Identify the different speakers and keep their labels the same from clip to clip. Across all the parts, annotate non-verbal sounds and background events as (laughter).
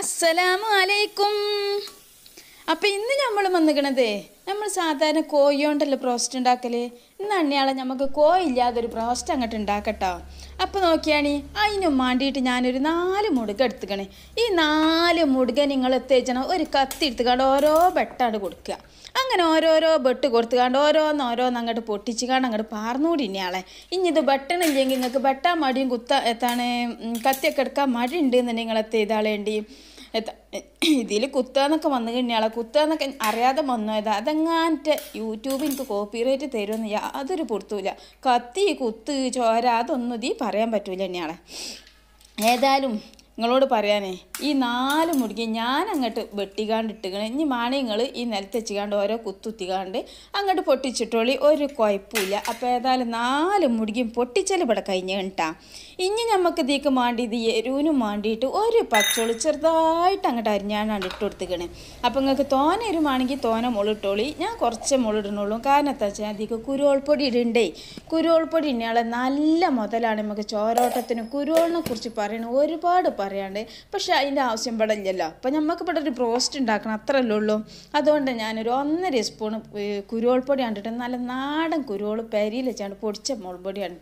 Speaker 1: അസ്സലാമു അലൈക്കും അപ്പം ഇന്ന് നമ്മൾ വന്നിക്കണത് നമ്മൾ സാധാരണ കോഴി പ്രോസ്റ്റ് ഉണ്ടാക്കൽ ഇന്ന് അണ്ണിയാളെ നമുക്ക് കോയില്ലാതൊരു പ്രോസ്റ്റ് അങ്ങോട്ട് ഉണ്ടാക്കട്ടോ അപ്പോൾ നോക്കിയാണി അതിനും വേണ്ടിയിട്ട് ഞാനൊരു നാല് മുടുക എടുത്തുക്കണേ ഈ നാല് മുടുക നിങ്ങൾ എത്തിച്ചണം ഒരു കത്തി എടുത്തുകൊണ്ട് ഓരോ ബെട്ടാണ് കൊടുക്കുക അങ്ങനെ ഓരോരോ ബെട്ട് കൊടുത്തുകൊണ്ട് ഓരോന്ന് ഓരോന്ന് അങ്ങോട്ട് പൊട്ടിച്ചുകൊണ്ട് അങ്ങോട്ട് പാർന്നുകൂടി ഇനിയാളെ ഇനി ഇത് ബെട്ടണില്ലെങ്കിൽ നിങ്ങൾക്ക് ബെട്ടാൻ മടിയും കുത്ത എത്താണ് കത്തിയൊക്കെ എടുക്കാൻ മടി ഉണ്ടെന്ന് നിങ്ങൾ എത്തിയതാളേണ്ടി ഇതിൽ കുത്താന്നൊക്കെ വന്നു കഴിഞ്ഞാൽ കുത്താന്നൊക്കെ അറിയാതെ വന്നതാ അതെങ്ങാൻ്റെ യൂട്യൂബ് എനിക്ക് കോപ്പിറൈറ്റ് തരുമെന്ന് യാതൊരു പൊടുത്തൂല കത്തി കുത്ത് ചോര അതൊന്നും ഇതീ പറയാൻ പറ്റൂല ഇനിയാളെ ഏതായാലും നിങ്ങളോട് പറയാനേ ഈ നാല് മുടിക്ക് ഞാൻ അങ്ങോട്ട് വെട്ടിക്കാണ്ട് ഇട്ടുകണേ ഇനി മാണി നിങ്ങൾ ഈ നിലത്ത് ഓരോ കുത്തുത്തിക്കാണ്ട് അങ്ങോട്ട് പൊട്ടിച്ചിട്ടോളി ഒരു കുഴപ്പമില്ല അപ്പോൾ ഏതായാലും നാല് മുടിക്കും പൊട്ടിച്ചാൽ ഇവിടെ കഴിഞ്ഞ് കേട്ടാ ഇനി നമുക്ക് ഇതിക്ക് മാണ്ടി ഇത് എരുവിനും മാണ്ടിയിട്ട് ഒരു പച്ചോളി ചെറുതായിട്ട് അങ്ങോട്ട് അരിഞ്ഞാണ്ടാണ് ഇട്ട് കൊടുത്തുക്കണേ അപ്പോൾ നിങ്ങൾക്ക് തോന എരുമാണെങ്കിൽ തോന മുളിട്ടോളി ഞാൻ കുറച്ച് മുളിടണുള്ളൂ കാരണം എന്താ വെച്ചാൽ അതിക്ക് കുരുവൾപ്പൊടി ഇടണ്ടേ കുരുവൾപ്പൊടി ഇന്നയാളെ നല്ല മുതലാണ് നമുക്ക് ചോരോട്ടത്തിന് കുരുവളിനെ കുറിച്ച് പറയണ ഒരുപാട് പറയാണ്ട് പക്ഷേ അതിൻ്റെ ആവശ്യം ഇവിടെ ഇല്ലല്ലോ അപ്പോൾ നമുക്ക് ഇവിടെ ഒരു ബ്രോസ്റ്റ് ഉണ്ടാക്കണം അത്രയല്ലേ ഉള്ളൂ അതുകൊണ്ട് ഞാനൊരു ഒന്നര സ്പൂൺ കുരുവോൾ പൊടി കണ്ടിട്ട് നല്ല നാടൻ കുരുവോൾ പെരിയിൽ വെച്ചാണ് പൊടിച്ച മുളക് പൊടിയാണ്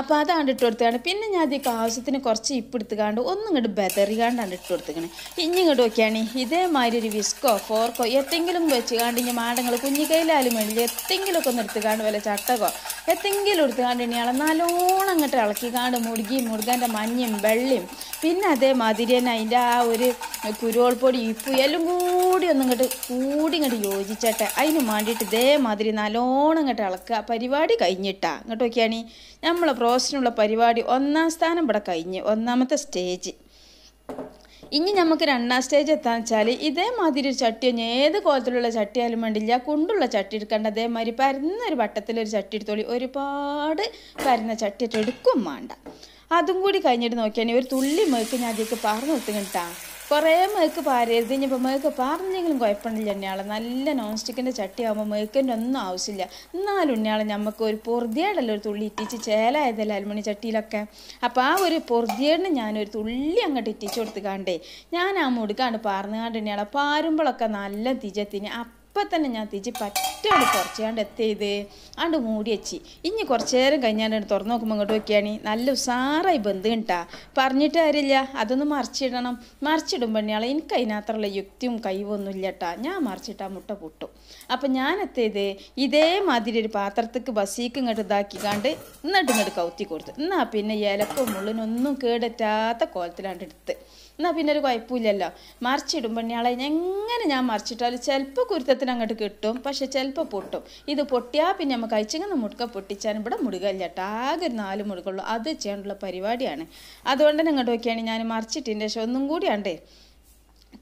Speaker 1: അപ്പോൾ അതാണ് ഇട്ട് കൊടുത്തുകൊണ്ട് പിന്നെ ഞാൻ അതിലേക്ക് ആവശ്യത്തിന് കുറച്ച് ഇപ്പ് എടുത്തുകാണ്ട് ഒന്നും ഇങ്ങോട്ട് ബെതറികാണ്ടാണ് ഇട്ട് കൊടുത്തുക്കണേ ഇനി ഇങ്ങോട്ട് നോക്കിയാണ് ഇതേമാതിരി ഒരു വിസ്കോ ഫോർക്കോ എത്തെങ്കിലും വെച്ചുകാണ്ട് ഇനി മാടങ്ങൾ കുഞ്ഞിക്കൈയിലാലും വേണ്ടി എത്തെങ്കിലുമൊക്കെ ഒന്ന് എടുത്തുകാണ്ട് വല്ല ചട്ടകോ എത്തെങ്കിലും എടുത്തുകാണ്ട് ഇനി ഇള നല്ലോണം അങ്ങോട്ട് ഇളക്കിക്കാണ്ട് മുടുകിയും മുടുകാൻ്റെ മഞ്ഞയും വെള്ളിയും പിന്നെ അതേമാതിരി തന്നെ അതിൻ്റെ ആ ഒരു കുരുവൾപ്പൊടി ഇപ്പു എല്ലാം കൂടി ഒന്നും കൂടി ഇങ്ങോട്ട് യോജിച്ചട്ടെ അതിന് വേണ്ടിയിട്ട് ഇതേമാതിരി നല്ലോണം ഇങ്ങോട്ട് ഇളക്കുക പരിപാടി കഴിഞ്ഞിട്ടാ ഇങ്ങോട്ട് നോക്കിയാണ് ഞാൻ നമ്മൾ റോസ്റ്റിനുള്ള പരിപാടി ഒന്നാം സ്ഥാനം ഇവിടെ കഴിഞ്ഞ് ഒന്നാമത്തെ സ്റ്റേജ് ഇനി നമുക്ക് രണ്ടാം സ്റ്റേജ് എത്താന്ന് വെച്ചാൽ ഇതേമാതിരി ഒരു ചട്ടി ഒന്ന് ഏത് കോലത്തിലുള്ള ചട്ടിയാലും വേണ്ടില്ല കുണ്ടുള്ള ചട്ടി എടുക്കേണ്ട അതേമാതിരി പരന്നൊരു വട്ടത്തിലൊരു ചട്ടി എടുത്തോളി ഒരുപാട് പരന്ന ചട്ടി എടുക്കും വേണ്ട അതും കൂടി കഴിഞ്ഞിട്ട് നോക്കിയാണെങ്കിൽ ഒരു തുള്ളി മേക്ക് ഞാൻ അതിലേക്ക് പറഞ്ഞു നിർത്തുകട്ടാ കുറേ മേക്ക് പാരരുത് ഇനിയിപ്പോൾ മേക്ക് പാർന്നെങ്കിലും കുഴപ്പമില്ല ഉണ്ണിയാളെ നല്ല നോൺ സ്റ്റിക്കിൻ്റെ ചട്ടി ആകുമ്പോൾ മേക്കിൻ്റെ ഒന്നും ആവശ്യമില്ല എന്നാലും ഉണ്ണിയാളെ നമുക്ക് ഒരു പൊറുതിയേടല്ലോ ഒരു തുള്ളി ഇറ്റിച്ച് ചേലായതല്ലേ അലുമണി ചട്ടിയിലൊക്കെ അപ്പോൾ ആ ഒരു പൊറുതിയേടിന് ഞാനൊരു തുള്ളി അങ്ങോട്ട് ഇറ്റിച്ച് കണ്ടേ ഞാൻ ആ മുടുക്കാണ്ട് പാർന്നുകാണ്ട് ഉണ്ണിയാളെ പാരുമ്പോഴൊക്കെ നല്ല തിജത്തിന് അപ്പം ഇപ്പം തന്നെ ഞാൻ തിരിച്ച് പറ്റാണ്ട് കുറച്ചാണ്ട് എത്തിയത് ആണ്ട് മൂടി വെച്ചി ഇനി കുറച്ച് നേരം കഴിഞ്ഞാണ്ട് തുറന്നു നോക്കുമ്പോൾ അങ്ങോട്ട് നോക്കിയാണ് നല്ല ഉസാറായി ബന്ധം കിട്ടാ പറഞ്ഞിട്ട് കാര്യമില്ല അതൊന്ന് മറിച്ചിടണം മറിച്ചിടുമ്പോൾ തന്നെയാളെ എനിക്ക് അതിനകത്തുള്ള യുക്തിയും കഴിവൊന്നും കേട്ടാ ഞാൻ മറിച്ചിട്ടാ മുട്ട പൊട്ടും അപ്പം ഞാൻ എത്തിയത് ഇതേമാതിരി ഒരു പാത്രത്തേക്ക് ബസീക്ക് ഇങ്ങോട്ട് ഇതാക്കി കണ്ട് എന്നിട്ട് ഇങ്ങോട്ട് കൗത്തി കൊടുത്തു എന്നാൽ പിന്നെ ഇലക്കും മുള്ളിനൊന്നും കേടറ്റാത്ത കോലത്തിലാണ്ട് എടുത്ത് എന്നാൽ പിന്നെ ഒരു കുഴപ്പമില്ലല്ലോ മറിച്ചിടും പെണ്ണിയാളെ എങ്ങനെ ഞാൻ മറിച്ചിട്ടാലും ചിലപ്പോൾ കുരുത്തത്തിന് അങ്ങോട്ട് കിട്ടും പക്ഷെ ചിലപ്പോൾ പൊട്ടും ഇത് പൊട്ടിയാൽ പിന്നെ നമുക്ക് അയച്ചിങ്ങനെ മുടുക്ക പൊട്ടിച്ചാൽ ഇവിടെ മുടുകല്ല ആകെ ഒരു നാല് മുടുക്കുള്ളൂ അത് ചെയ്യാനുള്ള പരിപാടിയാണ് അതുകൊണ്ട് തന്നെ ഇങ്ങോട്ട് നോക്കിയാണ് ഞാൻ മറിച്ചിട്ടിൻ്റെ ശേഷം ഒന്നും കൂടിയാണ്ടേ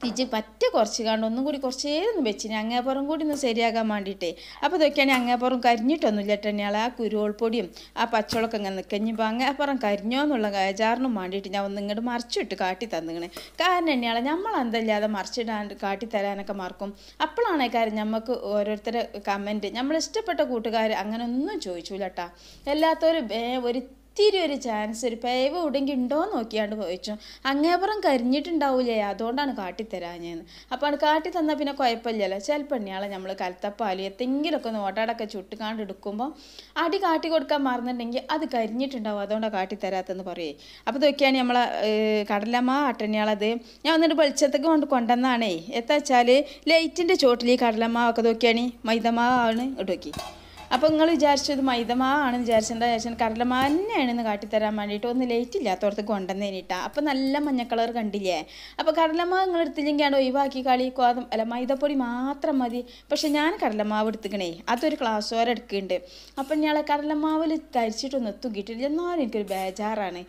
Speaker 1: തിജ് പറ്റ കുറച്ച് കണ്ട് ഒന്നും കൂടി കുറച്ചേരൊന്ന് വെച്ചിന് അങ്ങേപ്പുറം കൂടി ഒന്ന് ശരിയാകാൻ വേണ്ടിയിട്ടേ അപ്പോൾ ഇതൊക്കെയാണ് അങ്ങേപ്പുറം കരിഞ്ഞിട്ടൊന്നുമില്ല കേട്ടോ ആ കുരുവൾപ്പൊടിയും ആ പച്ചവളൊക്കെ ഇങ്ങനെ നിൽക്കുക അങ്ങേപ്പുറം കരിഞ്ഞോ എന്നുള്ള കയചാറിനും വേണ്ടിയിട്ട് ഞാൻ ഒന്ന് ഇങ്ങോട്ട് മറിച്ചിട്ട് കാട്ടി തന്നിങ്ങനെ കാരണം തന്നെയാണ് നമ്മളെന്തല്ലാതെ എന്തല്ലാതെ മറിച്ചിടാൻ കാട്ടി തരാനൊക്കെ മറക്കും അപ്പോഴാണ് കാര്യം നമുക്ക് ഓരോരുത്തരെ കമൻറ്റ് നമ്മൾ ഇഷ്ടപ്പെട്ട കൂട്ടുകാർ അങ്ങനെ ഒന്നും ചോദിച്ചു കേട്ടോ എല്ലാത്തവരും ഒരു ഒത്തിരി ഒരു ചാൻസ് ഒരു പേവ് എവിടെയെങ്കിലും ഉണ്ടോ നോക്കിയാണ്ട് ചോദിച്ചു അങ്ങേപ്പുറം കരിഞ്ഞിട്ടുണ്ടാവില്ലേ അതുകൊണ്ടാണ് കാട്ടിത്തരാഞ്ഞതെന്ന് അപ്പോൾ കാട്ടി തന്നാൽ പിന്നെ കുഴപ്പമില്ലല്ലോ ചിലപ്പണ്ണിയാളെ നമ്മൾ കലത്തപ്പാലി എന്തെങ്കിലുമൊക്കെ നോട്ടാടൊക്കെ ചുട്ടുകാണ്ട് എടുക്കുമ്പോൾ അടി കാട്ടി കൊടുക്കാൻ മറന്നിട്ടുണ്ടെങ്കിൽ അത് കരിഞ്ഞിട്ടുണ്ടാവും അതുകൊണ്ടാണ് കാട്ടിത്തരാത്തെന്ന് പറയേ അപ്പോൾ ഇതൊക്കെയാണ് നമ്മളെ കടലമ്മ അട്ടണിയാളത് ഞാൻ വന്നിട്ട് വെളിച്ചത്തേക്ക് കൊണ്ട് കൊണ്ടുവന്നാണേ എത്താച്ചാൽ ലൈറ്റിൻ്റെ ചോട്ടിൽ ഈ ഒക്കെ നോക്കിയാണ് മൈദമാവാണ് ഇടുക്കി അപ്പോൾ നിങ്ങൾ വിചാരിച്ചത് മൈദമാ ആണെന്ന് വിചാരിച്ചെന്താ വിചാരിച്ചാൽ കടലമാ മഞ്ഞയാണെന്ന് കാട്ടിത്തരാൻ വേണ്ടിയിട്ട് ഒന്ന് ലേറ്റ് ഇല്ലാത്തോടത്ത് കൊണ്ടുവന്ന് കഴിഞ്ഞിട്ടാ അപ്പോൾ നല്ല മഞ്ഞ കളർ കണ്ടില്ലേ അപ്പോൾ കരലമാ നിങ്ങൾ എടുത്തില്ലെങ്കിൽ ആണ് ഒഴിവാക്കി കളി കോതം അല്ല മൈദപ്പൊടി മാത്രം മതി പക്ഷെ ഞാൻ കടലമാവ് എടുത്തുക്കണേ അതൊരു ക്ലാസ് വരെ എടുക്കുന്നുണ്ട് അപ്പം ഞാൻ കടലമാവിൽ തരിച്ചിട്ടൊന്ന് എത്തുകിട്ടില്ല എന്നാലും എനിക്കൊരു ബേജാറാണ്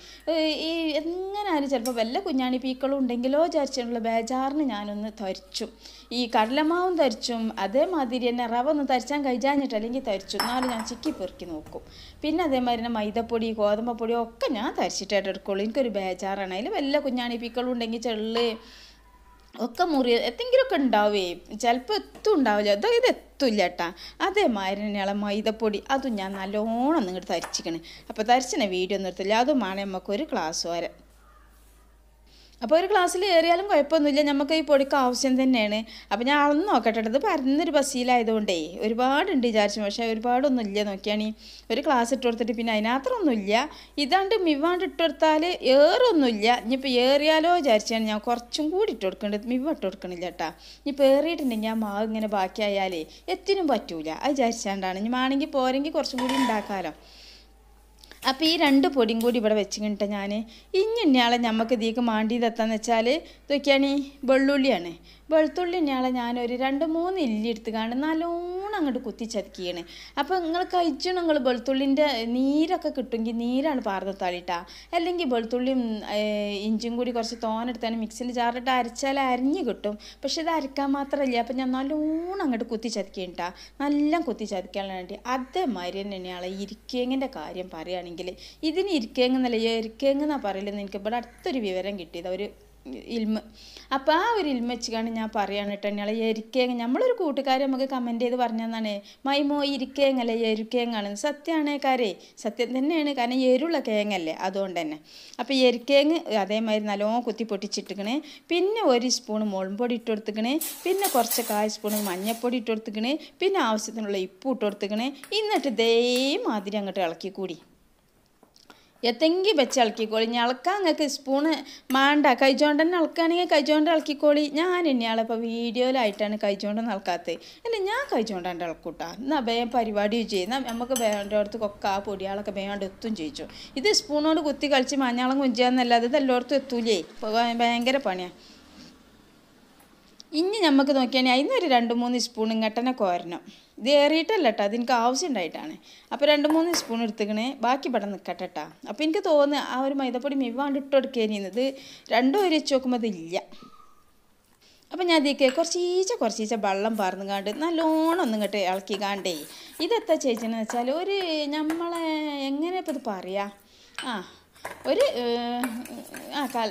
Speaker 1: ഈ എങ്ങനെയാലും ചിലപ്പോൾ വല്ല കുഞ്ഞാണി പീക്കളും ഉണ്ടെങ്കിലോ വിചാരിച്ചിട്ടുള്ള ബേജാറിന് ഞാനൊന്ന് തരിച്ചു ഈ കടലമാവും തരിച്ചും അതേമാതിരി തന്നെ റവ ഒന്ന് തരിച്ചാൻ കഴിഞ്ഞിട്ട് അല്ലെങ്കിൽ തരിച്ചു എന്നാലും ഞാൻ ചിക്കി പെറുക്കി നോക്കും പിന്നെ അതേമാതിരി തന്നെ മൈദപ്പൊടി ഗോതമ്പപ്പൊടി ഒക്കെ ഞാൻ തരിച്ചിട്ടായിട്ട് എടുക്കുള്ളൂ എനിക്കൊരു ബേജാറാണ് അതിൽ വല്ല കുഞ്ഞാണി ഉണ്ടെങ്കിൽ ചെള്ള് ഒക്കെ മുറി എന്തെങ്കിലുമൊക്കെ ഉണ്ടാവേ ചിലപ്പോൾ എത്തും ഉണ്ടാവില്ല അത് ഇത് എത്തില്ല കേട്ടാ അതേമാതിരി തന്നെയുള്ള മൈദപ്പൊടി അതും ഞാൻ നല്ലോണം നിങ്ങൾ തരിച്ചിക്കണേ അപ്പോൾ തരിച്ചിനെ വീഡിയോ നിർത്തില്ല അതുമാണ് നമുക്കൊരു ക്ലാസ് വരെ അപ്പോൾ ഒരു ക്ലാസ്സിൽ ഏറിയാലും കുഴപ്പമൊന്നുമില്ല നമുക്ക് ഈ പൊടിക്ക് ആവശ്യം തന്നെയാണ് അപ്പോൾ ഞാൻ അളന്ന് നോക്കട്ടെ ഇത് പരന്നൊരു ബസ്സിലായതുകൊണ്ടേ ഒരുപാടുണ്ട് വിചാരിച്ചു പക്ഷേ ഒരുപാടൊന്നും ഇല്ല നോക്കിയാണീ ഒരു ക്ലാസ് ഇട്ട് കൊടുത്തിട്ട് പിന്നെ അതിനകത്തൊന്നുമില്ല ഇതാണ്ട് മിവാണ്ട് ഇട്ട് കൊടുത്താൽ ഏറൊന്നുമില്ല ഇനിയിപ്പോൾ ഏറിയാലോ വിചാരിച്ചാണ് ഞാൻ കുറച്ചും കൂടി ഇട്ട് കൊടുക്കേണ്ടത് മിവ ഇട്ട് കൊടുക്കണില്ല കേട്ടാ ഇനിയിപ്പോൾ ഏറിയിട്ടുണ്ടെങ്കിൽ ആ മാവ് ഇങ്ങനെ ബാക്കിയായാലേ എത്തിനും പറ്റൂല അത് വിചാരിച്ചാണ്ടാണ് ഇനി ആണെങ്കിൽ പോരെങ്കിൽ കുറച്ചും കൂടി ഉണ്ടാക്കാമല്ലോ അപ്പോൾ ഈ രണ്ട് പൊടിയും കൂടി ഇവിടെ വെച്ചിട്ട് ഞാൻ ഇഞ്ഞിണ്ണയാളെ നമുക്ക് ഇതിലേക്ക് എത്താന്ന് വെച്ചാൽ ഇതൊക്കെയാണ് വെള്ളുള്ളിയാണ് വെളുത്തുള്ളി ഞാളെ ഞാനൊരു രണ്ട് മൂന്ന് ഇല്ലി എടുത്ത് കാണും നല്ലോണം അങ്ങോട്ട് കുത്തിച്ചതക്കിയാണ് അപ്പോൾ നിങ്ങൾ കഴിച്ചണം നിങ്ങൾ വെളുത്തുള്ളിൻ്റെ നീരൊക്കെ കിട്ടുമെങ്കിൽ നീരാണ് പാർന്ന് അല്ലെങ്കിൽ വെളുത്തുള്ളിയും ഇഞ്ചും കൂടി കുറച്ച് തോനെടുത്താൽ മിക്സിൻ്റെ ചാറിട്ട് അരച്ചാൽ അരിഞ്ഞ് കിട്ടും പക്ഷെ ഇത് അരക്കാൻ മാത്രമല്ല അപ്പം ഞാൻ നല്ലോണം അങ്ങോട്ട് കുത്തിച്ചതക്കിയിട്ടാ നല്ല കുത്തിച്ചതക്കാൻ വേണ്ടി അതേമാതിരി തന്നെയാണ് ഇരിക്കേങ്ങിൻ്റെ കാര്യം പറയുകയാണെങ്കിൽ ഇതിന് ഇരിക്കേങ്ങെന്നല്ല ഇരിക്കേങ്ങെന്നാണ് പറയലെന്ന് എനിക്ക് ഇവിടെ അടുത്തൊരു വിവരം കിട്ടിയത് ഒരു ഇൽമ അപ്പം ആ ഒരു ഇൽമ വെച്ചുകൊണ്ട് ഞാൻ പറയുകയാണ് കേട്ടോ ഞങ്ങൾ എരിക്കേങ്ങ നമ്മളൊരു കൂട്ടുകാരെ നമുക്ക് കമൻറ്റ് ചെയ്ത് പറഞ്ഞതെന്നാണ് മൈമോ ഇരിക്കേങ്ങല്ലേ എരുക്കേങ്ങാണ് സത്യമാണ് കാരേ സത്യം തന്നെയാണ് കാരണം എരുള്ള കേങ്ങല്ലേ അതുകൊണ്ട് തന്നെ അപ്പം എരിക്കേങ്ങ് അതേമാതിരി നല്ലോണം കുത്തി പൊട്ടിച്ചിട്ടുക്കണേ പിന്നെ ഒരു സ്പൂൺ മുളമ്പൊടി ഇട്ട് കൊടുത്തുക്കണേ പിന്നെ കുറച്ച് കാൽ സ്പൂൺ മഞ്ഞൾപ്പൊടി ഇട്ട് കൊടുത്തുക്കണേ പിന്നെ ആവശ്യത്തിനുള്ള ഇപ്പ് ഇട്ട് കൊടുത്തുക്കണേ എന്നിട്ട് ഇതേമാതിരി അങ്ങോട്ട് ഇളക്കി കൂടി എത്തെങ്കിൽ വെച്ച് ഇളക്കിക്കോളി ഞാൻ ഇളക്കാൻ നിങ്ങൾക്ക് സ്പൂണ് മാണ്ട കൈജോണ്ട് തന്നെ ഇളക്കുകയാണെങ്കിൽ കൈജോണ്ട് ഇളക്കിക്കോളി ഞാൻ ഇനിയാളെ ഇപ്പോൾ വീഡിയോയിലായിട്ടാണ് കൈജോണ്ട് നൽകാത്തത് അല്ല ഞാൻ കൈജോണ്ടാണ്ട് ഇളക്കൂട്ടാ എന്നാൽ വേഗം പരിപാടി ചെയ്യുന്ന നമുക്ക് വേണ്ട അടുത്തൊക്കെ ആ പൊടിയാളൊക്കെ വേണ്ട എത്തും ചോദിച്ചു ഇത് സ്പൂണോട് കുത്തി കളിച്ച് മഞ്ഞാളം കുഞ്ചാന്നല്ലാതെ ഇത് എല്ലായിടത്തും എത്തൂലേ ഭയങ്കര പണിയാണ് ഇനി നമുക്ക് നോക്കിയാൽ ഒരു രണ്ട് മൂന്ന് സ്പൂൺ ഇങ്ങോട്ടനെ കോരണം ഇത് ഏറിയിട്ടല്ല കേട്ടോ എനിക്ക് ആവശ്യം ഉണ്ടായിട്ടാണ് അപ്പോൾ രണ്ട് മൂന്ന് സ്പൂൺ എടുത്തുക്കണേ ബാക്കി ഇവിടെ നിൽക്കട്ടെ കേട്ടോ അപ്പോൾ എനിക്ക് തോന്നുന്നു ആ ഒരു മൈദപ്പൊടി മിവാണ്ട് ഇട്ട് കൊടുക്കേനിന്നത് രണ്ടോ ഒരു വെച്ച് നോക്കുമ്പോൾ അതില്ല അപ്പോൾ ഞാൻ ഇതിക്ക് കുറച്ചീച്ച കുറച്ചീച്ച വെള്ളം കാണ്ട് നല്ലോണം ഒന്നും കേട്ട് ഇളക്കി കാണ്ടേ ഇതെത്താ ചേച്ചിയെന്ന് വെച്ചാൽ ഒരു നമ്മളെ എങ്ങനെ ഇത് പറയാ ആ ഒരു ആ കാൽ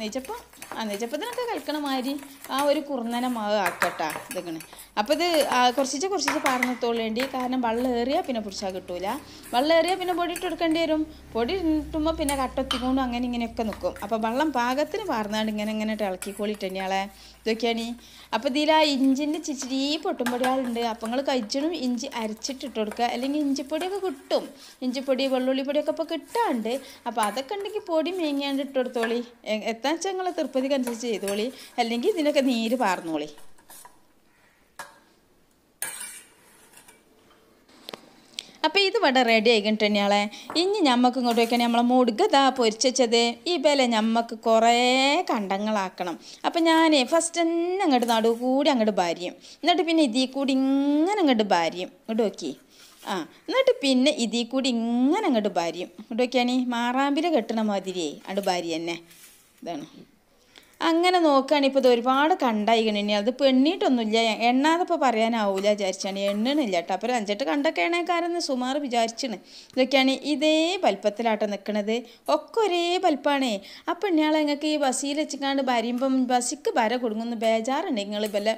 Speaker 1: നെയ്ച്ചപ്പം അന്നിച്ചപ്പത്തിനൊക്കെ കളിക്കണ മാതിരി ആ ഒരു കുറുന്നന മാവ് ആക്കട്ടാ ഇതൊക്കെ അപ്പോൾ ഇത് കുറച്ചിച്ച് കുറച്ചിച്ച് പാർന്നിത്തോളേണ്ടി കാരണം വെള്ളമേറിയാൽ പിന്നെ പിടിച്ചാൽ കിട്ടൂല വെള്ളമേറിയാൽ പിന്നെ പൊടി ഇട്ട് കൊടുക്കേണ്ടി വരും പൊടി ഇട്ടുമ്പോൾ പിന്നെ കട്ടൊത്തിക്കൊണ്ട് അങ്ങനെ ഇങ്ങനെയൊക്കെ നിൽക്കും അപ്പോൾ വെള്ളം പാകത്തിന് പാർന്നാണ്ട് ഇങ്ങനെ ഇങ്ങനെ ഇളക്കി ഇനി ആളെ ഇതൊക്കെയാണ് അപ്പോൾ ഇതിൽ ആ ഇഞ്ചിൻ്റെ ചിച്ചിരി പൊട്ടുംപൊടികളുണ്ട് അപ്പോൾ നിങ്ങൾ കഴിച്ചണം ഇഞ്ചി അരച്ചിട്ട് കൊടുക്കുക അല്ലെങ്കിൽ ഇഞ്ചിപ്പൊടിയൊക്കെ കിട്ടും ഇഞ്ചിപ്പൊടി പൊടിയൊക്കെ ഇപ്പോൾ കിട്ടാണ്ട് അപ്പോൾ അതൊക്കെ ഉണ്ടെങ്കിൽ പൊടി മേങ്ങാണ്ട് ഇട്ട് കൊടുത്തോളി എത്താച്ചാൽ നിങ്ങൾ തൃപ്പതിക്കനുസരിച്ച് ചെയ്തോളി അല്ലെങ്കിൽ ഇതിനൊക്കെ നീര് പാർന്നോളി അപ്പോൾ ഇത് ഇവിടെ റെഡി ആയിക്കണ്ട തന്നെയാളെ ഇനി ഞമ്മക്ക് ഇങ്ങോട്ട് വയ്ക്കണേ നമ്മളെ മുടുകതാ പൊരിച്ചത് ഈ വില ഞമ്മക്ക് കുറേ കണ്ടങ്ങളാക്കണം അപ്പം ഞാൻ ഫസ്റ്റ് തന്നെ അങ്ങോട്ട് നടു കൂടി അങ്ങോട്ട് ഭാര്യയും എന്നിട്ട് പിന്നെ ഇതിൽ കൂടി ഇങ്ങനെ അങ്ങോട്ട് ഭാര്യയും ഇങ്ങോട്ട് നോക്കി ആ എന്നിട്ട് പിന്നെ ഇതിൽ കൂടി ഇങ്ങനെ അങ്ങോട്ട് ഭാര്യയും ഇങ്ങോട്ട് നോക്കിയാണി മാറാമ്പിൽ കെട്ടണ മാതിരിയേ അങ്ങോട്ട് ഭാര്യ തന്നെ ഇതാണ് അങ്ങനെ നോക്കുകയാണെങ്കിൽ ഇപ്പോൾ ഇത് ഒരുപാട് കണ്ടായിക്കണി ഇനി അത് പെണ്ണിട്ടൊന്നുമില്ല എണ്ണാതെ ഇപ്പോൾ പറയാനാവില്ല വിചാരിച്ചാണ് എണ്ണണില്ല കേട്ടോ അപ്പോൾ അഞ്ചെട്ട് കണ്ടൊക്കെയാണ് കാരണം സുമാർ വിചാരിച്ചണ് ഇതൊക്കെയാണ് ഇതേ വലിപ്പത്തിലാട്ടോ നിൽക്കണത് ഒക്കെ ഒരേ വലിപ്പമാണ് അപ്പം ഇന്നയാളെ നിങ്ങൾക്ക് ഈ ബസ്സിൽ വെച്ചിക്കാണ്ട് വരയുമ്പം ബസ്സിക്ക് വര കൊടുങ്ങുന്ന ബേജാറുണ്ട് നിങ്ങൾ വല്ല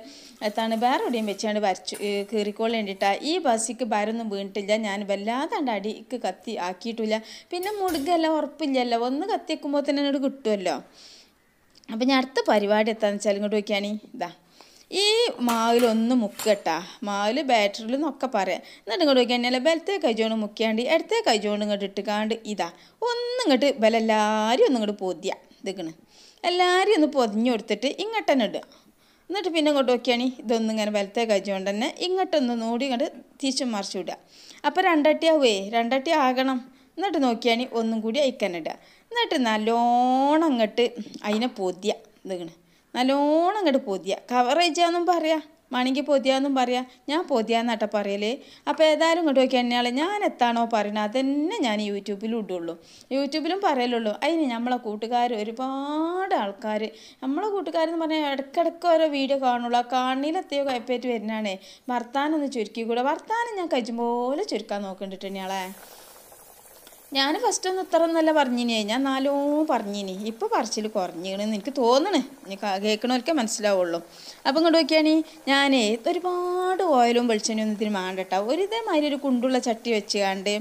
Speaker 1: എത്താണ് വേറെ എവിടെയും വെച്ചാണ്ട് വരച്ചു കീറിക്കോളേണ്ടിട്ടാ ഈ ബസ്സിക്ക് വരൊന്നും വീണിട്ടില്ല ഞാൻ വല്ലാതെ അടിക്ക് കത്തി ആക്കിയിട്ടില്ല പിന്നെ മുടുകല്ല ഉറപ്പില്ലല്ലോ ഒന്ന് കത്തിക്കുമ്പോൾ തന്നെ എന്നോട് കിട്ടുമല്ലോ അപ്പം ഞാൻ അടുത്ത പരിപാടി എത്താന്ന് വെച്ചാൽ ഇങ്ങോട്ട് നോക്കിയാണി ഇതാ ഈ മാവിലൊന്ന് മുക്കട്ടാ മാവിൽ ബാറ്ററിൽ എന്നൊക്കെ പറയാം എന്നിട്ട് ഇങ്ങോട്ട് നോക്കിയാൽ ബലത്തെ കൈജോണ്ട് മുക്കിയാണ്ട് അടുത്ത കൈജോണ്ട് ഇങ്ങോട്ട് ഇട്ടുകാണ്ട് ഇതാ ഒന്നും ഇങ്ങോട്ട് എല്ലാവരും ഒന്നും ഇങ്ങോട്ട് പൊതിയ ഇതിക്കണ് എല്ലാവരും ഒന്ന് പൊതിഞ്ഞു കൊടുത്തിട്ട് ഇങ്ങോട്ട് തന്നെ ഇടുക എന്നിട്ട് പിന്നെ ഇങ്ങോട്ട് വയ്ക്കുകയാണ് ഇതൊന്നും ഇങ്ങനെ വലത്തെ കഴിച്ചുകൊണ്ട് തന്നെ ഇങ്ങോട്ടൊന്ന് നോടി ഇങ്ങോട്ട് തിരിച്ചു മറിച്ചു വിടുക അപ്പോൾ രണ്ടട്ടി രണ്ടട്ടി ആകണം എന്നിട്ട് നോക്കിയാണ് ഒന്നും കൂടി അയക്കാനിടുക എന്നിട്ട് നല്ലോണം അങ്ങോട്ട് അതിനെ പൊതിയ ഇതാണ് നല്ലോണം അങ്ങോട്ട് പൊതിയ കവറേജാന്നും പറയാം മണിക്ക് പൊതിയാന്നും പറയാം ഞാൻ പൊതിയാന്നാട്ട പറയലേ അപ്പം ഏതായാലും ഇങ്ങോട്ട് നോക്കി എന്നെയാളെ ഞാൻ എത്താണോ പറയണത് അതന്നെ ഞാൻ യൂട്യൂബിലും ഇടുള്ളൂ യൂട്യൂബിലും പറയലുള്ളൂ അതിന് നമ്മളെ കൂട്ടുകാർ ഒരുപാട് ആൾക്കാർ നമ്മളെ കൂട്ടുകാരെന്ന് പറഞ്ഞാൽ ഇടയ്ക്കിടയ്ക്ക് ഓരോ വീഡിയോ കാണുള്ളൂ ആ കണ്ണിലെത്തിയോ കയപ്പേറ്റ് വരുന്നതാണേ വർത്താനം ഒന്ന് ചുരുക്കി കൂടെ വർത്താനം ഞാൻ കഴിച്ചും പോലെ ചുരുക്കാൻ നോക്കണ്ടിട്ട് എന്നെയാളെ ഞാൻ ഫസ്റ്റ് ഒന്ന് ഇത്ര എന്നല്ല പറഞ്ഞിനി ഞാൻ നാലോ പറഞ്ഞിനി ഇപ്പൊ പറച്ചിൽ കുറഞ്ഞിണെന്ന് എനിക്ക് തോന്നണേ ഇനി കേൾക്കണവർക്കേ മനസ്സിലാവുള്ളൂ അപ്പം ഇങ്ങോട്ട് നോക്കിയാണി ഞാനേ ഒരുപാട് ഓയിലും വെളിച്ചെണ്ണ ഒന്നും ഇതിന് മാണ്ടട്ടോ ഒരു ഇതേമാതിരി ഒരു കുണ്ടുള്ള ചട്ടി വെച്ച് കാണ്ട്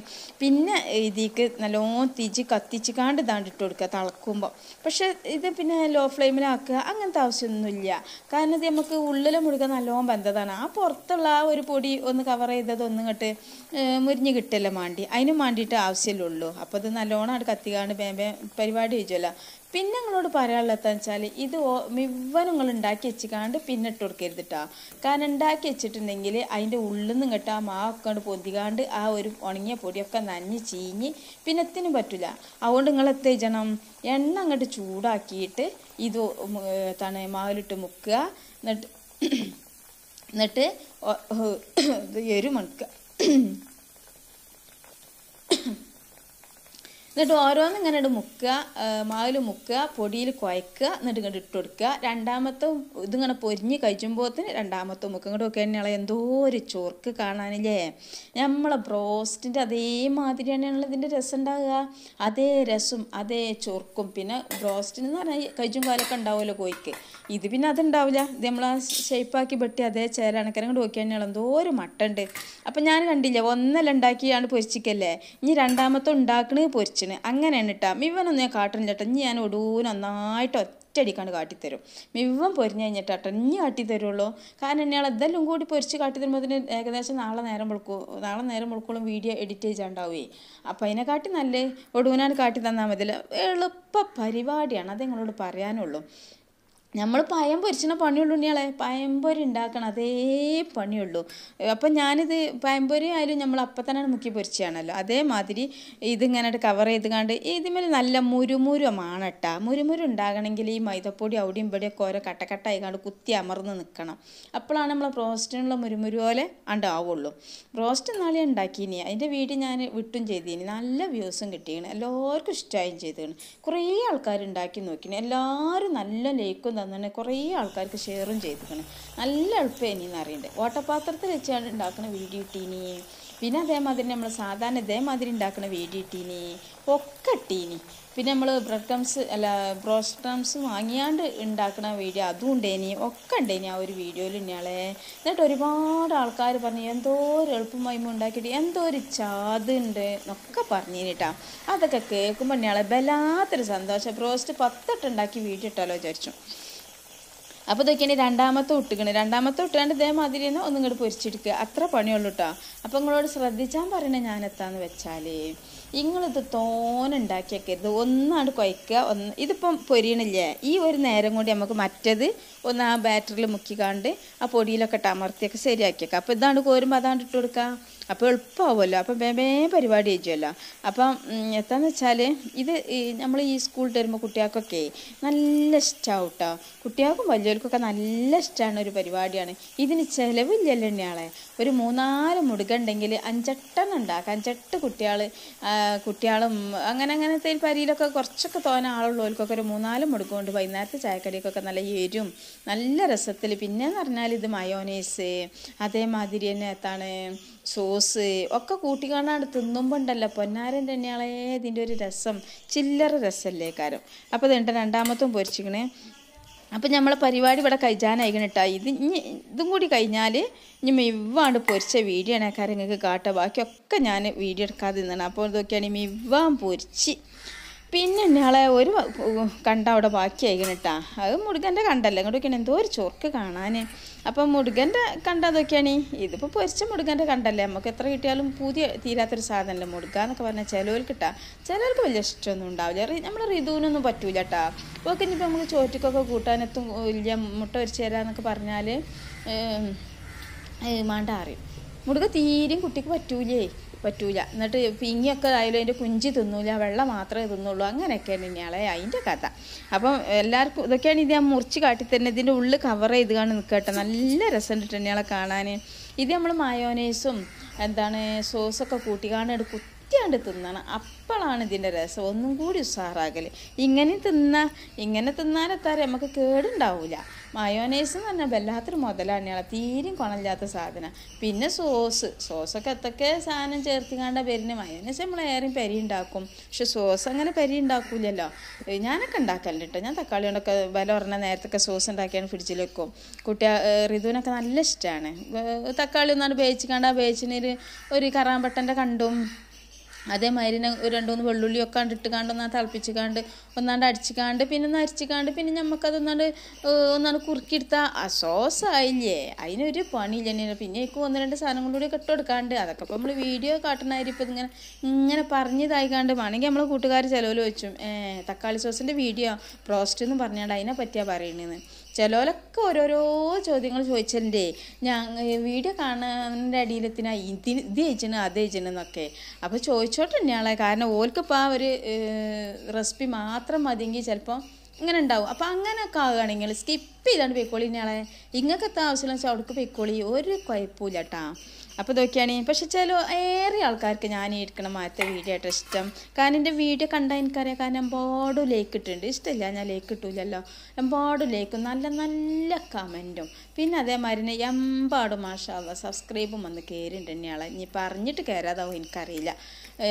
Speaker 1: പിന്നെ ഇതിക്ക് നല്ലോ തിരിച്ച് കത്തിച്ച് കാണ്ട് ഇതാണ്ട് ഇട്ട് കൊടുക്കുക തിളക്കുമ്പോൾ പക്ഷേ ഇത് പിന്നെ ലോ ഫ്ലെയിമിലാക്കുക അങ്ങനത്തെ ആവശ്യമൊന്നുമില്ല കാരണം ഇത് നമുക്ക് ഉള്ളിൽ മുഴുകാൻ നല്ലോണം ബന്ധതാണ് ആ പുറത്തുള്ള ആ ഒരു പൊടി ഒന്ന് കവർ ചെയ്തത് ഒന്നും ഇങ്ങോട്ട് മുരിഞ്ഞ് കിട്ടല്ലേ മാണ്ടി അതിനും വേണ്ടിയിട്ട് ആവശ്യമില്ല ഉള്ളൂ അപ്പോൾ ഇത് നല്ലോണം അവിടെ കത്തിക്കാണ്ട് ബേബേ പരിപാടി ചോദിച്ചല്ലോ പിന്നെ നിങ്ങളോട് പറയാനുള്ളതെന്ന് വെച്ചാൽ ഇത് മുഴുവൻ നിങ്ങൾ ഉണ്ടാക്കി വെച്ചിക്കാണ്ട് പിന്നെ ഇട്ട് കൊടുക്കരുത് കേട്ടോ കാരണം ഉണ്ടാക്കി വെച്ചിട്ടുണ്ടെങ്കിൽ അതിൻ്റെ ഉള്ളിൽ നിന്ന് കേട്ടോ ആ മാവൊക്കെ കൊണ്ട് ആ ഒരു ഉണങ്ങിയ പൊടിയൊക്കെ നനഞ്ഞ് ചീഞ്ഞ് പിന്നെ എത്തിനും പറ്റില്ല അതുകൊണ്ട് നിങ്ങൾ എത്തി ചെയ്യണം എണ്ണ അങ്ങോട്ട് ചൂടാക്കിയിട്ട് ഇത് തണ മാവിലിട്ട് മുക്കുക എന്നിട്ട് (clears throat) എന്നിട്ട് ഇത് എരുമണക്കുക (clears throat) എന്നിട്ട് ഓരോന്നും ഇങ്ങനെ ഇട്ട് മുക്കുക മാവിൽ മുക്കുക പൊടിയിൽ കുഴക്കുക എന്നിട്ട് ഇങ്ങോട്ട് ഇട്ട് കൊടുക്കുക രണ്ടാമത്തെ ഇതിങ്ങനെ പൊരിഞ്ഞ് കഴിച്ചുമ്പോഴത്തിന് രണ്ടാമത്തെ മുക്കുക ഇങ്ങോട്ട് ഒക്കെ തന്നെയുള്ള എന്തോ ഒരു ചോർക്ക് കാണാനില്ലേ നമ്മളെ ബ്രോസ്റ്റിൻ്റെ അതേമാതിരി തന്നെയാണല്ലോ ഇതിൻ്റെ രസം ഉണ്ടാകുക അതേ രസം അതേ ചോർക്കും പിന്നെ ബ്രോസ്റ്റിന് എന്ന് പറഞ്ഞാൽ കഴിച്ചും കാലൊക്കെ ഉണ്ടാവുമല്ലോ കോഴിക്ക് ഇത് പിന്നെ അതുണ്ടാവില്ല ഇത് നമ്മൾ ആ ഷേപ്പാക്കി വെട്ടി അതേ ചേര അണക്കരം കൊണ്ട് നോക്കി തന്നെയാണ് എന്തോ ഒരു മട്ടുണ്ട് അപ്പം ഞാൻ കണ്ടില്ല ഒന്നല്ല ഉണ്ടാക്കിയാണ് പൊരിച്ചിക്കല്ലേ ഇനി രണ്ടാമത്തെ ഉണ്ടാക്കണത് പൊരിച്ചിട്ട് മനുഷ്യന് അങ്ങനെ കേട്ടോ മിവനൊന്നും ഞാൻ കാട്ടണില്ല ചേട്ടാ ഞാൻ ഒടുവിന് നന്നായിട്ട് ഒറ്റയടിക്കാണ്ട് കാട്ടിത്തരും മിവൻ പൊരിഞ്ഞ് കഴിഞ്ഞിട്ട് ചേട്ടാ ഇനി കാട്ടിത്തരുള്ളൂ കാരണം എന്നെയാൾ എന്തെല്ലാം കൂടി പൊരിച്ച് കാട്ടിത്തരുമ്പോൾ അതിന് ഏകദേശം നാളെ നേരം വിളിക്കും നാളെ നേരം വിളിക്കോളും വീഡിയോ എഡിറ്റ് ചെയ്തുണ്ടാവുകയെ അപ്പോൾ അതിനെക്കാട്ടി നല്ല ഒടുവനാണ് കാട്ടി തന്നാൽ മതിയല്ലോ എളുപ്പ പരിപാടിയാണ് അത് നിങ്ങളോട് പറയാനുള്ളൂ നമ്മൾ പയം പൊരിച്ചിന പണിയുള്ളൂ ഇനിയാളെ പയംപൊരി ഉണ്ടാക്കണം അതേ പണിയുള്ളൂ അപ്പം ഞാനിത് പയംപൊരി ആയാലും നമ്മൾ അപ്പം തന്നെ മുക്കി പൊരിച്ചാണല്ലോ അതേമാതിരി ഇതിങ്ങനെ കവർ ചെയ്ത് കണ്ട് ഇതിമേൽ നല്ല കേട്ടോ മുരുമുരു ഉണ്ടാകണമെങ്കിൽ ഈ മൈദപ്പൊടി അവിടെയും ഇവിടെയൊക്കെ ഓരോ കട്ടക്കട്ടായി കണ്ട് കുത്തി അമർന്ന് നിൽക്കണം അപ്പോഴാണ് നമ്മൾ റോസ്റ്റിനുള്ള മുരുമുരു പോലെ ഉണ്ടാവുള്ളൂ റോസ്റ്റ് നാളെ ഉണ്ടാക്കിയിനി അതിൻ്റെ വീഡിയോ ഞാൻ വിട്ടും ചെയ്തിനി നല്ല വ്യൂസും കിട്ടിയാണ് എല്ലാവർക്കും ഇഷ്ടമായും ചെയ്തതാണ് കുറേ ആൾക്കാർ ഉണ്ടാക്കി നോക്കിനി എല്ലാവരും നല്ല ലൈക്കും ഉണ്ടാക്കുന്ന തന്നെ കുറേ ആൾക്കാർക്ക് ഷെയറും ചെയ്തിരിക്കണം നല്ല എളുപ്പമാണ് ഇനി അറിയേണ്ടത് ഓട്ടപാത്രത്തിൽ വെച്ചാണ് ഉണ്ടാക്കുന്ന വീഡിയോ ടീനി പിന്നെ അതേമാതിരി നമ്മൾ സാധാരണ ഇതേമാതിരി ഉണ്ടാക്കുന്ന വീഡിയോ ടീനി ഒക്കെ ടീനി പിന്നെ നമ്മൾ ബ്രെഡ് ക്രംസ് അല്ല ബ്രോസ് ക്രംസ് വാങ്ങിയാണ്ട് ഉണ്ടാക്കുന്ന വീഡിയോ അതും ഉണ്ടേനി ഒക്കെ ഉണ്ടേനി ആ ഒരു വീഡിയോയിൽ ഇയാളെ എന്നിട്ട് ഒരുപാട് ആൾക്കാർ പറഞ്ഞു എന്തോ ഒരു എളുപ്പമായി ഉണ്ടാക്കിയിട്ട് എന്തോ ഒരു ഉണ്ട് എന്നൊക്കെ പറഞ്ഞിട്ടാ അതൊക്കെ കേൾക്കുമ്പോൾ ഇയാളെ വല്ലാത്തൊരു സന്തോഷം ബ്രോസ്റ്റ് പത്തെട്ട് ഉണ്ടാക്കി വീഡിയോ ഇട്ടാലോ വിചാരിച്ചു അപ്പോൾ ഇതൊക്കെയാണ് രണ്ടാമത്തെ ഒട്ടുകണ് രണ്ടാമത്തെ ഒട്ടുകാണ്ട് ഇതേമാതിരി തന്നെ ഒന്നും ഇങ്ങോട്ട് പൊരിച്ചെടുക്കുക അത്ര പണിയുള്ളൂ കേട്ടോ അപ്പോൾ നിങ്ങളോട് ശ്രദ്ധിച്ചാൽ പറയണേ എത്താന്ന് വെച്ചാൽ നിങ്ങളിത് തോനുണ്ടാക്കിയേക്കരുത് ഒന്നാണ്ട് കുഴക്കുക ഒന്ന് ഇതിപ്പം പൊരിയണില്ലേ ഈ ഒരു നേരം കൂടി നമുക്ക് മറ്റേത് ഒന്ന് ആ ബാറ്ററിൽ മുക്കിക്കാണ്ട് ആ പൊടിയിലൊക്കെ ഇട്ട് അമർത്തിയൊക്കെ ശരിയാക്കിയേക്കാം അപ്പോൾ ഇതാണ്ട് കോരുമ്പോൾ അതാണ്ട് ഇട്ട് കൊടുക്കുക അപ്പോൾ എളുപ്പമാവുമല്ലോ അപ്പം വേഗം പരിപാടി ചെയ്യുമല്ലോ അപ്പം എന്താന്ന് വെച്ചാൽ ഇത് നമ്മൾ ഈ സ്കൂളിൽ വരുമ്പോൾ കുട്ടികൾക്കൊക്കെ നല്ല ഇഷ്ടമാവും കേട്ടോ കുട്ടികൾക്കും വലിയവർക്കൊക്കെ നല്ല ഇഷ്ടമാണ് ഒരു പരിപാടിയാണ് ഇതിന് ചിലവില്ലല്ലോ തന്നെയാളെ ഒരു മൂന്നാല് മുടുകുണ്ടെങ്കിൽ അഞ്ചെട്ടെണ്ണം ഉണ്ടാക്കാം അഞ്ചെട്ട് കുട്ടികൾ കുട്ടികളും അങ്ങനെ അങ്ങനത്തെ പരിയിലൊക്കെ കുറച്ചൊക്കെ തോന്നാൻ ആളുള്ളവർക്കൊക്കെ ഒരു മൂന്നാല് മുടുക്ക് കൊണ്ട് വൈകുന്നേരത്തെ ചായക്കടിക്കൊക്കെ നല്ല എരും നല്ല രസത്തിൽ പിന്നെയെന്ന് പറഞ്ഞാൽ ഇത് മയോണൈസ് അതേമാതിരി തന്നെ എത്താണ് സോ ജ്യൂസ് ഒക്കെ കൂട്ടിക്കാണാണ്ട് തിന്നുമ്പോൾ ഉണ്ടല്ലോ പൊന്നാരൻ തന്നെയാളേ ഇതിൻ്റെ ഒരു രസം ചില്ലറ രസമല്ലേ കാരം അപ്പോൾ ഇതുണ്ട് രണ്ടാമത്തും പൊരിച്ചിക്കണേ അപ്പം നമ്മളെ പരിപാടി ഇവിടെ കഴിച്ചാനായിക്കണം കേട്ടോ ഇത് ഇനി ഇതും കൂടി കഴിഞ്ഞാൽ ഇനി മിവാണ്ട് പൊരിച്ച വീഡിയോ ആണ് ആൾക്കാരെ നിങ്ങൾക്ക് കാട്ടുക ബാക്കിയൊക്കെ ഞാൻ വീഡിയോ എടുക്കാതെ നിന്നാണ് അപ്പോൾ ഇതൊക്കെയാണ് മിവാൻ പൊരിച്ച് പിന്നെ ഞങ്ങളെ ഒരു കണ്ട അവിടെ ബാക്കിയായി കേട്ടാ അത് മുടുകൻ്റെ കണ്ടല്ലേ ഇങ്ങോട്ടൊക്കെയാണ് എന്തോ ഒരു ചൊർക്ക് കാണാൻ അപ്പം മുടുകൻ്റെ കണ്ട അതൊക്കെയാണ് ഇതിപ്പോൾ പൊരിച്ച മുടുകൻ്റെ കണ്ടല്ലേ നമുക്ക് എത്ര കിട്ടിയാലും പുതിയ തീരാത്തൊരു സാധനമല്ലേ മുടുക എന്നൊക്കെ പറഞ്ഞാൽ ചിലവർക്ക് കിട്ടാ ചിലവർക്ക് വലിയ ഇഷ്ടമൊന്നും ഉണ്ടാവില്ല നമ്മൾ റിതുവിനൊന്നും പറ്റൂല കേട്ടാ ഒക്കെ ഇനിയിപ്പോൾ നമുക്ക് ചോറ്റക്കൊക്കെ കൂട്ടാനെത്തും വലിയ മുട്ട പൊരിച്ചു തരാമെന്നൊക്കെ പറഞ്ഞാൽ മാണ്ടാറിയും മുടുക തീരെയും കുട്ടിക്ക് പറ്റൂലേ പറ്റൂല എന്നിട്ട് പിങ്ങിയൊക്കെ ആയാലും അതിൻ്റെ കുഞ്ചി തിന്നൂല വെള്ളം മാത്രമേ തിന്നുള്ളൂ അങ്ങനെയൊക്കെയാണ് ഇനിയാളെ അതിൻ്റെ കഥ അപ്പം എല്ലാവർക്കും ഇതൊക്കെയാണ് ഇത് ഞാൻ മുറിച്ച് കാട്ടി തന്നെ ഇതിൻ്റെ ഉള്ളിൽ കവർ ചെയ്ത് കാണി നിൽക്കട്ടെ നല്ല രസമുണ്ട് ഇനിയാളെ കാണാൻ ഇത് നമ്മൾ മയോനൈസും എന്താണ് സോസൊക്കെ കൂട്ടിക്കാണ് എടുക്കും പറ്റാണ്ട് തിന്നണം അപ്പോഴാണ് ഇതിൻ്റെ രസം ഒന്നും കൂടി ഉഷാറാകൽ ഇങ്ങനെ തിന്ന ഇങ്ങനെ തിന്നാലെത്താരെ നമുക്ക് കേടുണ്ടാവില്ല മയോനൈസ് എന്ന് പറഞ്ഞാൽ വല്ലാത്തൊരു മുതലാണ് തീരും കൊണല്ലാത്ത സാധനം പിന്നെ സോസ് സോസൊക്കെ എത്തൊക്കെ സാധനം ചേർത്തിക്കാണ്ട പെരിന് മയോനൈസ് നമ്മൾ ഏറെയും പെരി ഉണ്ടാക്കും പക്ഷെ സോസ് അങ്ങനെ പെരി ഉണ്ടാക്കൂലല്ലോ ഞാനൊക്കെ ഉണ്ടാക്കലുണ്ട് കേട്ടോ ഞാൻ തക്കാളി കൊണ്ടൊക്കെ വില പറഞ്ഞാൽ നേരത്തൊക്കെ സോസ് ഉണ്ടാക്കിയാണ് ഫ്രിഡ്ജിൽ വെക്കും കുട്ടി ഋതുവിനൊക്കെ നല്ല ഇഷ്ടമാണ് തക്കാളി ഒന്നാണ്ട് വേവിച്ചിക്കാണ്ട് ആ വേവിച്ചിനൊരു ഒരു കറാമ്പട്ടൻ്റെ കണ്ടും അതേമാതിരി ഒരു രണ്ട് മൂന്ന് വെള്ളുള്ളി ഒക്കെ കണ്ടിട്ട് കണ്ട് ഒന്നാ തിളപ്പിച്ച് കണ്ട് ഒന്നാണ്ട് അടിച്ച് കണ്ട് പിന്നെ ഒന്ന് അരിച്ച് കണ്ട് പിന്നെ നമുക്കത് ഒന്നാണ്ട് ഒന്നാണ്ട് കുറുക്കിയെടുത്താൽ ആ സോസ് ആയില്ലേ അതിനൊരു പണിയില്ല തന്നെയാണ് പിന്നെ എനിക്ക് ഒന്ന് രണ്ട് സാധനങ്ങളും കൂടി കെട്ട് കൊടുക്കാണ്ട് അതൊക്കെ ഇപ്പോൾ നമ്മൾ വീഡിയോ കാട്ടണമായിരിക്കും ഇപ്പം ഇങ്ങനെ ഇങ്ങനെ പറഞ്ഞതായി കണ്ട് വേണമെങ്കിൽ നമ്മളെ കൂട്ടുകാർ ചിലവിൽ വെച്ചും തക്കാളി സോസിൻ്റെ വീഡിയോ പ്രോസ്റ്റ് എന്ന് പറഞ്ഞാണ്ട് അതിനെ പറ്റിയാണ് പറയണതെന്ന് ചിലരൊക്കെ ഓരോരോ ചോദ്യങ്ങൾ ചോദിച്ചതിൻ്റെ ഞാൻ വീഡിയോ കാണാൻ്റെ അടിയിൽ എത്തിന ഇത് ചോദിച്ചിന് അത് ചോദിച്ചിനെന്നൊക്കെ അപ്പോൾ ചോദിച്ചോട്ടെ തന്നെയാളെ കാരണം ഓൽക്കിപ്പോൾ ആ ഒരു റെസിപ്പി മാത്രം മതിയെങ്കിൽ ചിലപ്പോൾ ഇങ്ങനെ ഉണ്ടാവും അപ്പോൾ അങ്ങനെയൊക്കെ ആവുകയാണെങ്കിൽ സ്കിപ്പ് ചെയ്താണ് പൊയ്ക്കോളി ഇനിയാളെ ഇങ്ങക്കത്തെ ആവശ്യമില്ല വെച്ചാൽ അവിടേക്ക് പൊയ്ക്കോളി ഒരു കുഴപ്പമില്ല കേട്ടോ അപ്പോൾ ഇതൊക്കെയാണ് പക്ഷെ ചില ഏറെ ആൾക്കാർക്ക് ഞാൻ എടുക്കണം മാറ്റ വീഡിയോ ആയിട്ട് ഇഷ്ടം കാരണം എൻ്റെ വീഡിയോ കണ്ടാൽ എനിക്കറിയാം കാരണം എമ്പാടും ലേക്ക് ഇട്ടിട്ടുണ്ട് ഇഷ്ടമില്ല ഞാൻ ലേക്ക് ഇട്ടില്ലല്ലോ എമ്പാടും ലേക്കും നല്ല നല്ല കമൻറ്റും പിന്നെ അതേമാതിരി തന്നെ എമ്പാടും മാഷാവ സബ്സ്ക്രൈബും വന്ന് കയറിയിട്ടുണ്ട് തന്നെയാണ് ഇനി പറഞ്ഞിട്ട് കയറാതാവും എനിക്കറിയില്ല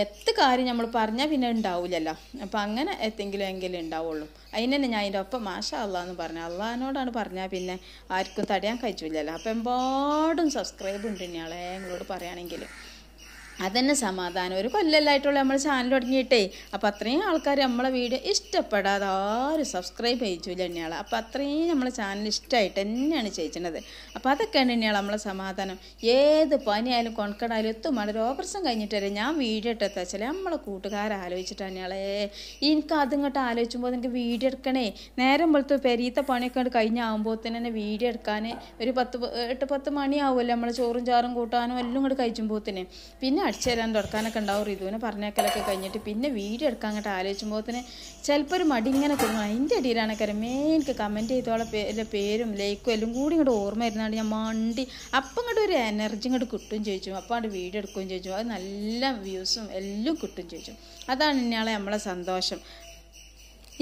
Speaker 1: എത്ത് കാര്യം നമ്മൾ പറഞ്ഞാൽ പിന്നെ ഉണ്ടാവില്ലല്ലോ അപ്പം അങ്ങനെ എത്തെങ്കിലും എങ്കിലും ഉണ്ടാവുള്ളൂ അതിന് തന്നെ ഞാൻ അതിൻ്റെ ഒപ്പം മാഷ അള്ളാന്ന് പറഞ്ഞു അള്ളഹാനോടാണ് പറഞ്ഞാൽ പിന്നെ ആർക്കും തടയാൻ കഴിച്ചില്ലല്ലോ അപ്പം എമ്പാടും സബ്സ്ക്രൈബ് ഉണ്ട് ഇനി ആളെ നിങ്ങളോട് പറയുകയാണെങ്കിൽ അതന്നെ സമാധാനം ഒരു കൊല്ലല്ലായിട്ടുള്ള നമ്മൾ ചാനൽ തുടങ്ങിയിട്ടേ അപ്പം അത്രയും ആൾക്കാർ നമ്മളെ വീഡിയോ ഇഷ്ടപ്പെടാതെ ആരും സബ്സ്ക്രൈബ് ചെയ്യിച്ചില്ല തന്നെയാണ് അപ്പം അത്രയും നമ്മളെ ചാനൽ ഇഷ്ടമായിട്ട് തന്നെയാണ് ചെയ്യിച്ചത് അപ്പം അതൊക്കെയാണ് തന്നെയാണ് നമ്മളെ സമാധാനം ഏത് പനിയായാലും കൊണക്കടായാലും എത്തും വളരെ ഓപ്പറേഷൻ കഴിഞ്ഞിട്ട് വരെ ഞാൻ വീഡിയോ ഇട്ടെത്താ വെച്ചാൽ നമ്മളെ കൂട്ടുകാരാലോചിച്ചിട്ട് തന്നെയാളേ എനിക്ക് അതിങ്ങോട്ട് ആലോചിക്കുമ്പോൾ എനിക്ക് വീഡിയോ എടുക്കണേ നേരം പോലത്തെ പെരീത്ത പണിയൊക്കെ കണ്ട് കഴിഞ്ഞാകുമ്പോൾ തന്നെ വീഡിയോ എടുക്കാൻ ഒരു പത്ത് എട്ട് പത്ത് മണിയാവുമല്ലോ നമ്മൾ ചോറും ചാറും കൂട്ടാനും എല്ലാം കൂടെ കഴിച്ചുമ്പോൾ തന്നെ പിന്നെ അടിച്ചു തരാൻ തുടക്കാനൊക്കെ ഉണ്ടാവും റിതുവിനെ പറഞ്ഞേക്കലൊക്കെ കഴിഞ്ഞിട്ട് പിന്നെ വീഡിയോ എടുക്കാൻ അങ്ങോട്ട് ആലോചിക്കുമ്പോൾ തന്നെ ചിലപ്പോൾ ഒരു മടി ഇങ്ങനെ തോന്നും അതിൻ്റെ അടിയിലാണ് കരമേ എനിക്ക് കമൻറ്റ് ചെയ്തോളെ പേര് പേരും ലൈക്കും എല്ലാം കൂടി ഇങ്ങോട്ട് ഓർമ്മ വരുന്നതാണ് ഞാൻ മണ്ടി അപ്പം ഇങ്ങോട്ട് ഒരു എനർജി ഇങ്ങോട്ട് കിട്ടും ചോദിച്ചു അപ്പം അങ്ങോട്ട് വീഡിയോ എടുക്കുകയും ചോദിച്ചു അത് നല്ല വ്യൂസും എല്ലാം കിട്ടും ചോദിച്ചു അതാണ് ഇന്നയാളെ നമ്മളെ സന്തോഷം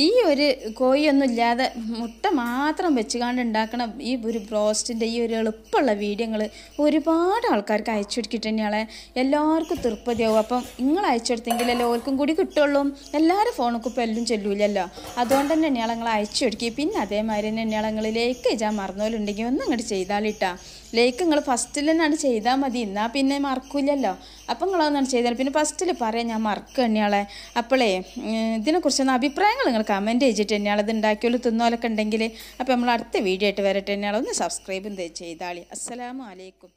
Speaker 1: ഈ ഒരു കോഴിയൊന്നും ഇല്ലാതെ മുട്ട മാത്രം വെച്ചുകാണ്ട് ഉണ്ടാക്കണ ഈ ഒരു ബ്രോസ്റ്റിൻ്റെ ഈ ഒരു എളുപ്പമുള്ള വീഡിയോകൾ ഒരുപാട് ആൾക്കാർക്ക് അയച്ചു കൊടുക്കിട്ട് തന്നെയാണ് എല്ലാവർക്കും തൃപ്തിയാവും അപ്പം നിങ്ങൾ അയച്ചു കൊടുത്തെങ്കിലല്ലോ ഓർക്കും കൂടി കിട്ടുള്ളൂ എല്ലാവരും ഫോണൊക്കെ ഇപ്പോൾ എല്ലാം ചെല്ലൂല്ലല്ലോ അതുകൊണ്ട് തന്നെ തന്നെയാണ് നിങ്ങൾ അയച്ചു കൊടുക്കി പിന്നെ അതേമാതിരി തന്നെയാണ് നിങ്ങൾ ലേക്ക് ചെയ്യാൻ മറന്നോലുണ്ടെങ്കിൽ ഒന്നും അങ്ങോട്ട് ചെയ്താലിട്ടാ ലൈക്ക് നിങ്ങൾ ഫസ്റ്റിൽ തന്നെയാണ് ചെയ്താൽ മതി എന്നാൽ പിന്നെ മറക്കില്ലല്ലോ അപ്പം നിങ്ങളൊന്നാണ് ചെയ്താൽ പിന്നെ ഫസ്റ്റിൽ പറയാം ഞാൻ മറക്കുക തന്നെയാളെ അപ്പോളേ ഇതിനെക്കുറിച്ചൊന്ന് അഭിപ്രായങ്ങൾ നിങ്ങൾ കമൻറ്റ് ചെയ്തിട്ട് തന്നെയാണ് ഇത് ഉണ്ടാക്കിയോളൂ തിന്നോലൊക്കെ ഉണ്ടെങ്കിൽ അപ്പോൾ നമ്മൾ അടുത്ത വീഡിയോ ആയിട്ട് വരട്ടെ തന്നെയാണ് ഒന്ന് സബ്സ്ക്രൈബും ചെയ്താളി അസ്സലാമലൈക്കും